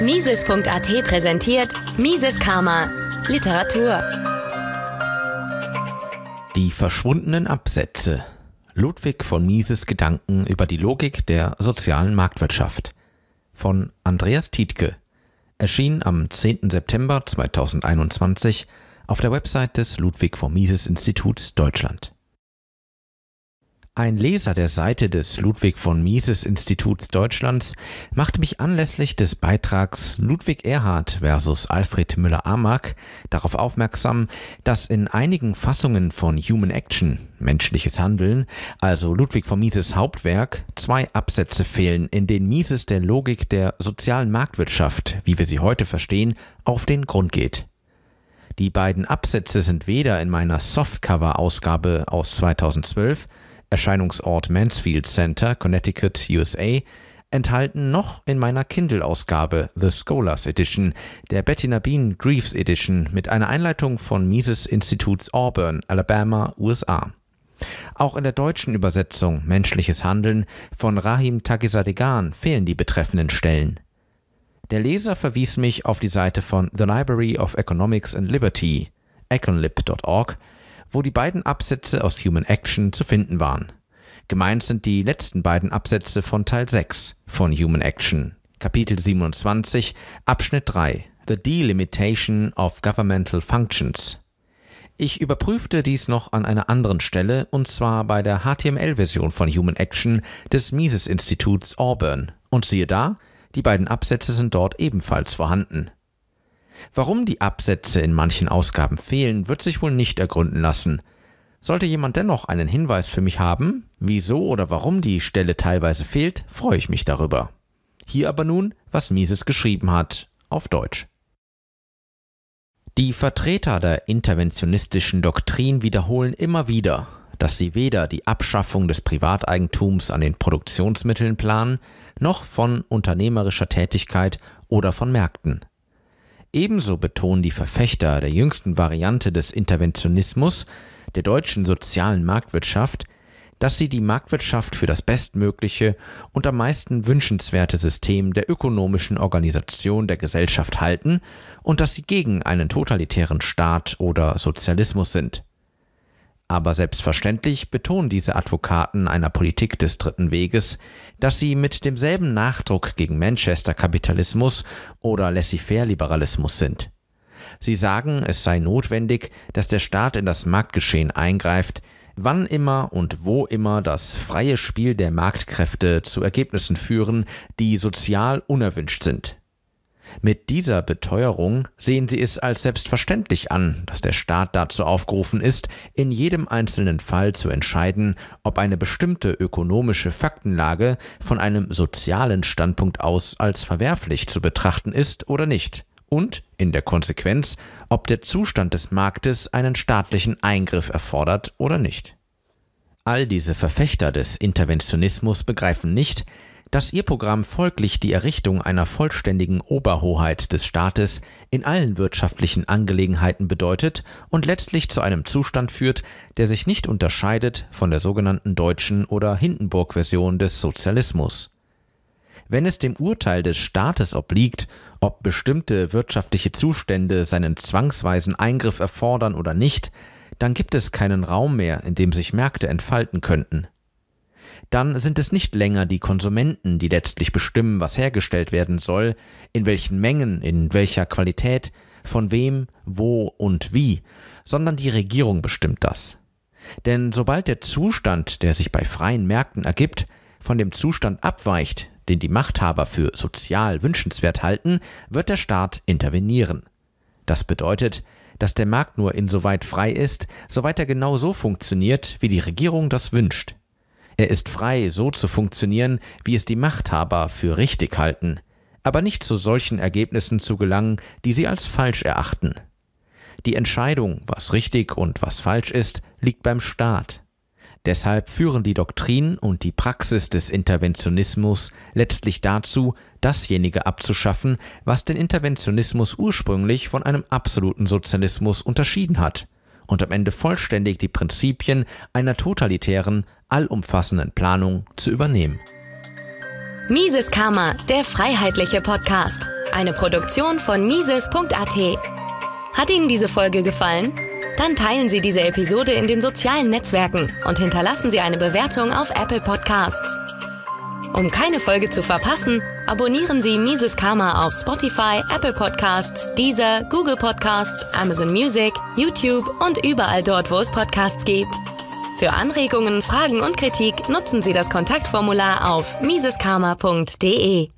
Mises.at präsentiert Mises Karma Literatur. Die verschwundenen Absätze. Ludwig von Mises Gedanken über die Logik der sozialen Marktwirtschaft. Von Andreas Tietke. Erschien am 10. September 2021 auf der Website des Ludwig von Mises Instituts Deutschland. Ein Leser der Seite des Ludwig von Mises Instituts Deutschlands machte mich anlässlich des Beitrags Ludwig Erhard versus Alfred Müller-Amack darauf aufmerksam, dass in einigen Fassungen von Human Action, menschliches Handeln, also Ludwig von Mises Hauptwerk, zwei Absätze fehlen, in denen Mises der Logik der sozialen Marktwirtschaft, wie wir sie heute verstehen, auf den Grund geht. Die beiden Absätze sind weder in meiner Softcover-Ausgabe aus 2012 Erscheinungsort Mansfield Center, Connecticut, USA, enthalten noch in meiner Kindle-Ausgabe The Scholars Edition, der Bettina Bean Greaves Edition mit einer Einleitung von Mises Instituts Auburn, Alabama, USA. Auch in der deutschen Übersetzung Menschliches Handeln von Rahim Tagisadegan fehlen die betreffenden Stellen. Der Leser verwies mich auf die Seite von The Library of Economics and Liberty, econlib.org, wo die beiden Absätze aus Human Action zu finden waren. Gemeint sind die letzten beiden Absätze von Teil 6 von Human Action, Kapitel 27, Abschnitt 3, The Delimitation of Governmental Functions. Ich überprüfte dies noch an einer anderen Stelle, und zwar bei der HTML-Version von Human Action des Mises-Instituts Auburn. Und siehe da, die beiden Absätze sind dort ebenfalls vorhanden. Warum die Absätze in manchen Ausgaben fehlen, wird sich wohl nicht ergründen lassen. Sollte jemand dennoch einen Hinweis für mich haben, wieso oder warum die Stelle teilweise fehlt, freue ich mich darüber. Hier aber nun, was Mises geschrieben hat, auf Deutsch. Die Vertreter der interventionistischen Doktrin wiederholen immer wieder, dass sie weder die Abschaffung des Privateigentums an den Produktionsmitteln planen, noch von unternehmerischer Tätigkeit oder von Märkten. Ebenso betonen die Verfechter der jüngsten Variante des Interventionismus, der deutschen sozialen Marktwirtschaft, dass sie die Marktwirtschaft für das bestmögliche und am meisten wünschenswerte System der ökonomischen Organisation der Gesellschaft halten und dass sie gegen einen totalitären Staat oder Sozialismus sind. Aber selbstverständlich betonen diese Advokaten einer Politik des dritten Weges, dass sie mit demselben Nachdruck gegen Manchester-Kapitalismus oder Laissez-faire-Liberalismus sind. Sie sagen, es sei notwendig, dass der Staat in das Marktgeschehen eingreift, wann immer und wo immer das freie Spiel der Marktkräfte zu Ergebnissen führen, die sozial unerwünscht sind. Mit dieser Beteuerung sehen sie es als selbstverständlich an, dass der Staat dazu aufgerufen ist, in jedem einzelnen Fall zu entscheiden, ob eine bestimmte ökonomische Faktenlage von einem sozialen Standpunkt aus als verwerflich zu betrachten ist oder nicht und in der Konsequenz, ob der Zustand des Marktes einen staatlichen Eingriff erfordert oder nicht. All diese Verfechter des Interventionismus begreifen nicht, dass ihr Programm folglich die Errichtung einer vollständigen Oberhoheit des Staates in allen wirtschaftlichen Angelegenheiten bedeutet und letztlich zu einem Zustand führt, der sich nicht unterscheidet von der sogenannten deutschen oder Hindenburg-Version des Sozialismus. Wenn es dem Urteil des Staates obliegt, ob bestimmte wirtschaftliche Zustände seinen zwangsweisen Eingriff erfordern oder nicht, dann gibt es keinen Raum mehr, in dem sich Märkte entfalten könnten dann sind es nicht länger die Konsumenten, die letztlich bestimmen, was hergestellt werden soll, in welchen Mengen, in welcher Qualität, von wem, wo und wie, sondern die Regierung bestimmt das. Denn sobald der Zustand, der sich bei freien Märkten ergibt, von dem Zustand abweicht, den die Machthaber für sozial wünschenswert halten, wird der Staat intervenieren. Das bedeutet, dass der Markt nur insoweit frei ist, soweit er genau so funktioniert, wie die Regierung das wünscht. Er ist frei, so zu funktionieren, wie es die Machthaber für richtig halten, aber nicht zu solchen Ergebnissen zu gelangen, die sie als falsch erachten. Die Entscheidung, was richtig und was falsch ist, liegt beim Staat. Deshalb führen die Doktrin und die Praxis des Interventionismus letztlich dazu, dasjenige abzuschaffen, was den Interventionismus ursprünglich von einem absoluten Sozialismus unterschieden hat, und am Ende vollständig die Prinzipien einer totalitären, allumfassenden Planung zu übernehmen. Mises Karma, der freiheitliche Podcast. Eine Produktion von Mises.at. Hat Ihnen diese Folge gefallen? Dann teilen Sie diese Episode in den sozialen Netzwerken und hinterlassen Sie eine Bewertung auf Apple Podcasts. Um keine Folge zu verpassen, abonnieren Sie Mises Karma auf Spotify, Apple Podcasts, Deezer, Google Podcasts, Amazon Music, YouTube und überall dort, wo es Podcasts gibt. Für Anregungen, Fragen und Kritik nutzen Sie das Kontaktformular auf miseskarma.de.